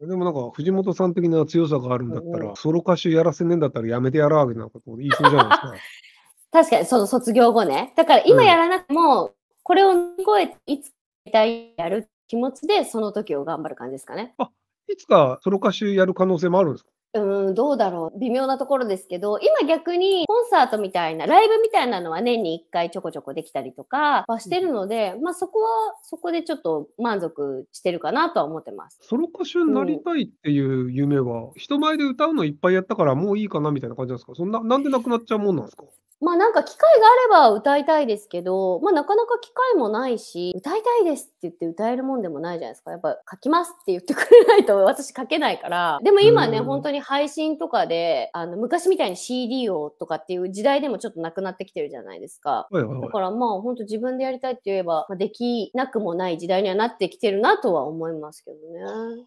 でもなんか、藤本さん的な強さがあるんだったら、ソロ歌手やらせねえんだったらやめてやらわけなんか言いそうじゃないですか。確かに、その卒業後ね。だから今やらなくても、うん、これを乗り越えて、いつかやる気持ちで、その時を頑張る感じですかね。あいつかソロ歌手やる可能性もあるんですかうん、どうだろう。微妙なところですけど、今逆にコンサートみたいな、ライブみたいなのは年に1回ちょこちょこできたりとかはしてるので、うん、まあそこは、そこでちょっと満足してるかなとは思ってます。ソロ歌手になりたいっていう夢は、うん、人前で歌うのいっぱいやったからもういいかなみたいな感じなんですかそんな、なんでなくなっちゃうもんなんですかまあなんか機会があれば歌いたいですけど、まあなかなか機会もないし、歌いたいですって言って歌えるもんでもないじゃないですか。やっぱ書きますって言ってくれないと 私書けないから。でも今ね、本当に配信とかで、あの昔みたいに CD をとかっていう時代でもちょっとなくなってきてるじゃないですか。おいおいだからまあ本当自分でやりたいって言えば、まあ、できなくもない時代にはなってきてるなとは思いますけどね。